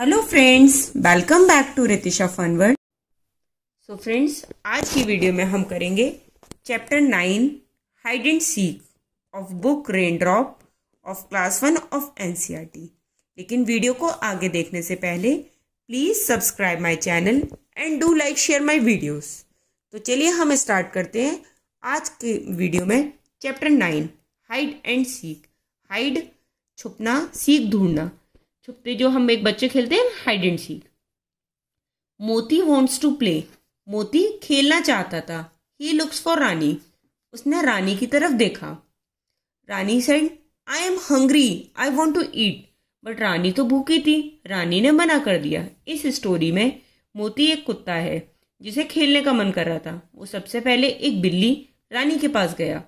Hello friends welcome back to Ritisha fun world so friends आज की video में हम करेंगे chapter nine hide and seek of book rain drop of class one of NCERT लेकिन video को आगे देखने से पहले please subscribe my channel and do like share my videos तो चलिए हम स्टार्ट करते हैं आज के वीडियो में chapter nine hide and seek hide छुपना सीख ढूंढना छुपते जो हम एक बच्चे खेलते हैं hide and seek Moti wants to play Moti खेलना चाहता था ही लुक्स फॉर रानी उसने रानी की तरफ देखा Rani said I am hungry I want to eat but Rani तो भूखी थी रानी ने मना कर दिया इस स्टोरी में मोती एक कुत्ता है जिसे खेलने का मन कर रहा था वो सबसे पहले एक बिल्ली रानी के पास गया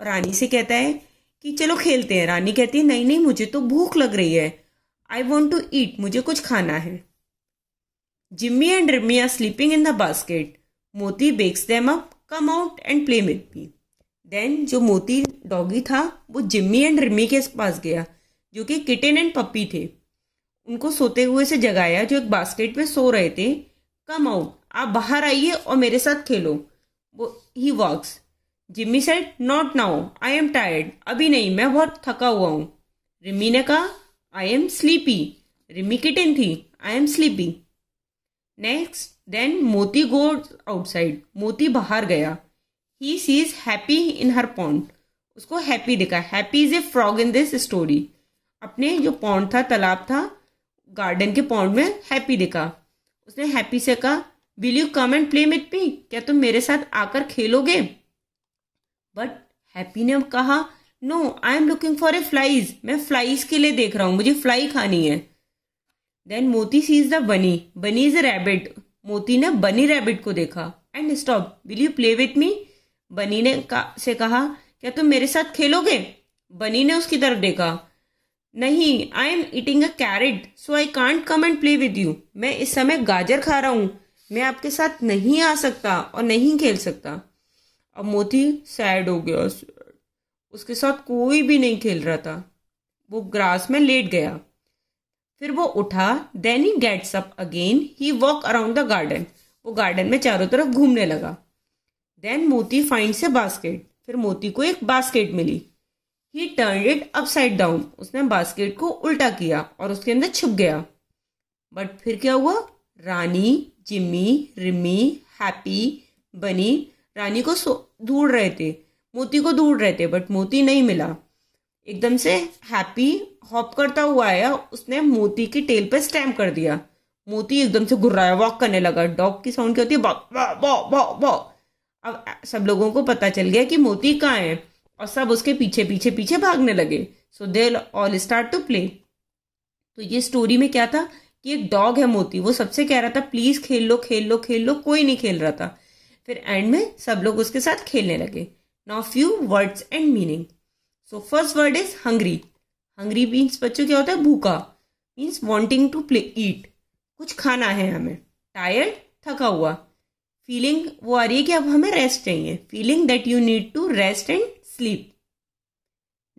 और रानी से कहता है कि चलो खेलते हैं रानी कहती है नहीं नहीं मुझे तो भूख लग रही है आई वॉन्ट टू ईट मुझे कुछ खाना है Jimmy and Rimi are sleeping in the basket Moti wakes them up come out and play with me then जो मोती डॉगी था वो जिम्मी एंड रिमी के पास गया जो कि किटन एंड पप्पी थे उनको सोते हुए से जगाया जो एक बास्केट में सो रहे थे कम आउट आप बाहर आइए और मेरे साथ खेलो वो he wakes Jimmy said not now I am tired अभी नहीं मैं बहुत थका हुआ हूँ रिमी ने कहा I am sleepy Rimi kitten थी I am sleepy next then Moti go outside Moti बाहर गया he see is happy in her pond उसको हैप्पी दिखा Happy is a frog in this story अपने जो पॉन्ड था तालाब था गार्डन के पॉन्ड में हैप्पी दिखा उसने हैप्पी से कहा will you come and play with me क्या तुम मेरे साथ आकर खेलोगे बट हैप्पी ने कहा no I am looking for a flies मैं फ्लाईज के लिए देख रहा हूँ मुझे फ्लाई खानी है देन मोती सीज द बनी बनी इज अ रैबिट मोती ने बनी रैबिट को देखा and stop will you play with me bunny ने का, से कहा क्या तुम मेरे साथ खेलोगे बनी ने उसकी तरफ देखा नहीं I am eating a carrot so I can't come and play with you मैं इस समय गाजर खा रहा हूँ मैं आपके साथ नहीं आ सकता और नहीं खेल सकता अब मोती सैड हो गया उसके साथ कोई भी नहीं खेल रहा था वो ग्रास में लेट गया फिर वो उठा then he gets up again he walk around the garden वो गार्डन में चारों तरफ घूमने लगा देन मोती फाइंड से बास्केट फिर मोती को एक बास्केट मिली he turn it upside down उसने बास्केट को उल्टा किया और उसके अंदर छुप गया बट फिर क्या हुआ रानी जिम्मी रिमी हैप्पी बनी रानी को ढूंढ रहे थे मोती को दूर रहते बट मोती नहीं मिला एकदम से हैप्पी हॉप करता हुआ आया उसने मोती की टेल पे स्टैम्प कर दिया मोती एकदम से घुर्राया वॉक करने लगा डॉग की साउंड क्या होती है बॉ बॉ बॉ बॉ अब सब लोगों को पता चल गया कि मोती कहाँ है और सब उसके पीछे पीछे पीछे भागने लगे so they all start to play तो ये स्टोरी में क्या था कि एक डॉग है मोती वो सबसे कह रहा था प्लीज़ खेल लो खेल लो खेल लो कोई नहीं खेल रहा था फिर एंड में सब लोग उसके साथ खेलने लगे now few words and meaning so first word is hungry hungry means बच्चों क्या होता है भूखा means wanting to play eat कुछ खाना है हमें टायर्ड थका हुआ फीलिंग वो आ रही है कि अब हमें रेस्ट चाहिए feeling that you need to rest and sleep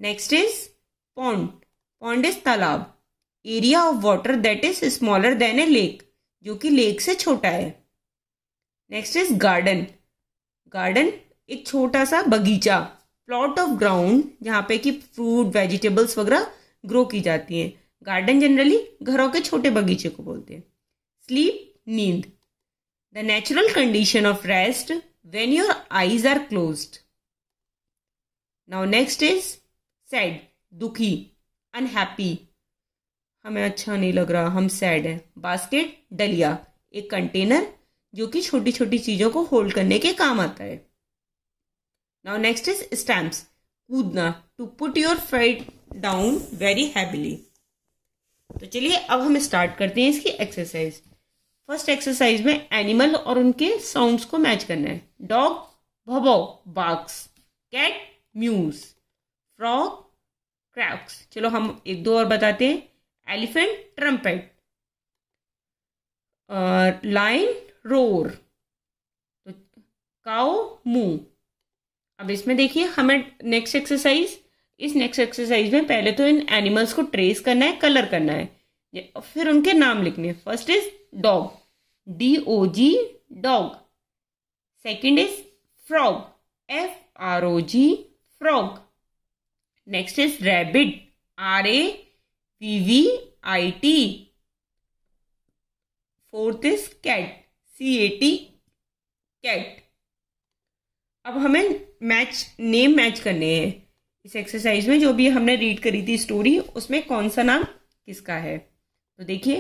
next is pond pond is तालाब area of water that is smaller than a lake जो कि लेक से छोटा है नेक्स्ट इज गार्डन गार्डन एक छोटा सा बगीचा प्लॉट ऑफ ग्राउंड जहाँ पे कि फ्रूट वेजिटेबल्स वगैरह ग्रो की जाती हैं गार्डन जनरली घरों के छोटे बगीचे को बोलते हैं स्लीप नींद the natural condition of rest when your eyes are closed now next is sad दुखी अनहैप्पी हमें अच्छा नहीं लग रहा हम सैड है बास्केट डलिया एक कंटेनर जो कि छोटी छोटी चीज़ों को होल्ड करने के काम आता है Now next is stamps. कूदना to put your feet down very heavily. तो चलिए अब हम स्टार्ट करते हैं इसकी एक्सरसाइज फर्स्ट एक्सरसाइज में एनिमल और उनके साउंड्स को मैच करना है डॉग भबो barks cat mews frog croaks चलो हम एक दो और बताते हैं elephant trumpet lion roar cow moo अब इसमें देखिए हमें नेक्स्ट एक्सरसाइज इस नेक्स्ट एक्सरसाइज में पहले तो इन एनिमल्स को ट्रेस करना है कलर करना है फिर उनके नाम लिखने first is dog D O G dog second is frog F R O G frog next is rabbit R A B B I T fourth is cat C A T cat अब हमें match name match करने हैं इस exercise में जो भी हमने read करी थी स्टोरी उसमें कौन सा नाम किसका है तो देखिए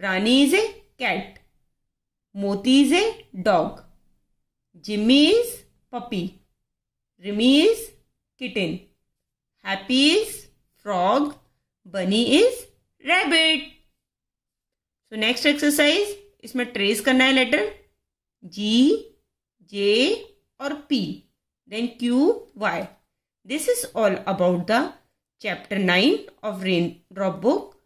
Rani is a cat Moti is a dog Jimmy is puppy Rimi is kitten Happy is frog bunny is rabbit so next exercise इसमें ट्रेस करना है letter G J or P. Then Q, Y. This is all about the chapter 9 of Raindrop book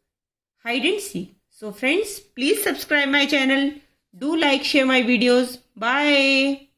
Hide and Seek. So friends, please subscribe my channel. Do like, share my videos. Bye.